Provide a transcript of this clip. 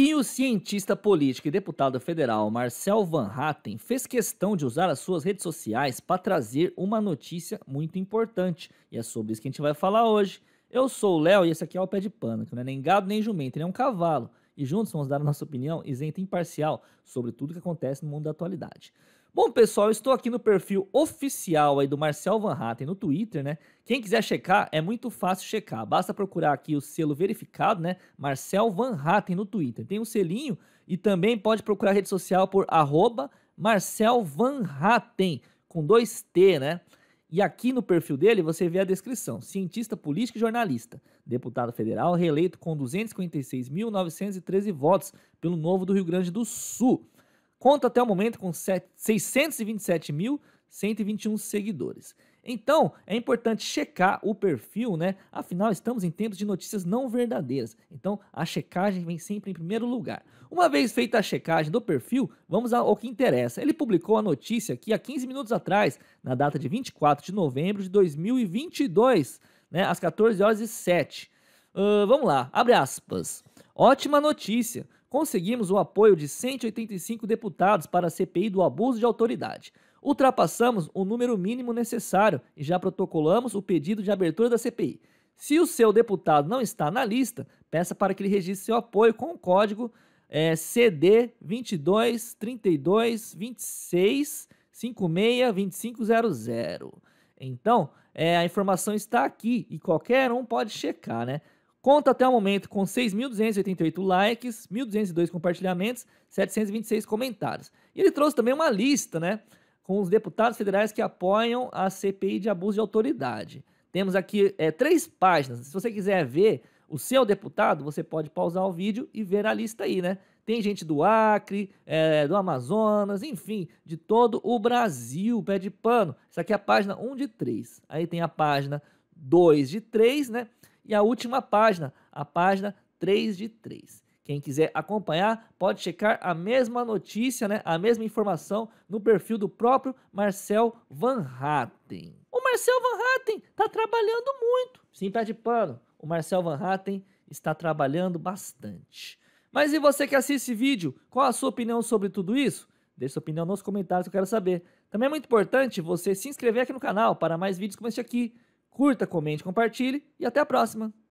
E o cientista político e deputado federal Marcel Van Hatten fez questão de usar as suas redes sociais para trazer uma notícia muito importante. E é sobre isso que a gente vai falar hoje. Eu sou o Léo e esse aqui é o Pé de Pano, que não é nem gado nem jumento, ele é um cavalo. E juntos vamos dar a nossa opinião isenta e imparcial sobre tudo que acontece no mundo da atualidade. Bom, pessoal, estou aqui no perfil oficial aí do Marcel Van Hatten no Twitter, né? Quem quiser checar, é muito fácil checar. Basta procurar aqui o selo verificado, né? Marcel Van Hatten no Twitter. Tem um selinho e também pode procurar a rede social por arroba Marcel Van Hatten, com dois T, né? E aqui no perfil dele você vê a descrição: cientista político e jornalista, deputado federal reeleito com 256.913 votos pelo Novo do Rio Grande do Sul conta até o momento com 627.121 seguidores. Então, é importante checar o perfil, né? Afinal, estamos em tempos de notícias não verdadeiras. Então, a checagem vem sempre em primeiro lugar. Uma vez feita a checagem do perfil, vamos ao que interessa. Ele publicou a notícia aqui há 15 minutos atrás, na data de 24 de novembro de 2022, né? Às 14 horas e 7. Uh, vamos lá, abre aspas. Ótima notícia conseguimos o apoio de 185 deputados para a CPI do abuso de autoridade. Ultrapassamos o número mínimo necessário e já protocolamos o pedido de abertura da CPI. Se o seu deputado não está na lista, peça para que ele registre seu apoio com o código é, CD 22 32 26 56 2500. Então, é, a informação está aqui e qualquer um pode checar, né? Conta até o momento com 6.288 likes, 1.202 compartilhamentos, 726 comentários. E ele trouxe também uma lista, né? Com os deputados federais que apoiam a CPI de abuso de autoridade. Temos aqui é, três páginas. Se você quiser ver o seu deputado, você pode pausar o vídeo e ver a lista aí, né? Tem gente do Acre, é, do Amazonas, enfim, de todo o Brasil, pé de pano. Isso aqui é a página 1 de 3. Aí tem a página 2 de 3, né? E a última página, a página 3 de 3. Quem quiser acompanhar, pode checar a mesma notícia, né, a mesma informação no perfil do próprio Marcel Van Hatten. O Marcel Van Hatten está trabalhando muito. Sim, pé de pano. O Marcel Van Hatten está trabalhando bastante. Mas e você que assiste esse vídeo, qual a sua opinião sobre tudo isso? Deixe sua opinião nos comentários que eu quero saber. Também é muito importante você se inscrever aqui no canal para mais vídeos como este aqui. Curta, comente, compartilhe e até a próxima!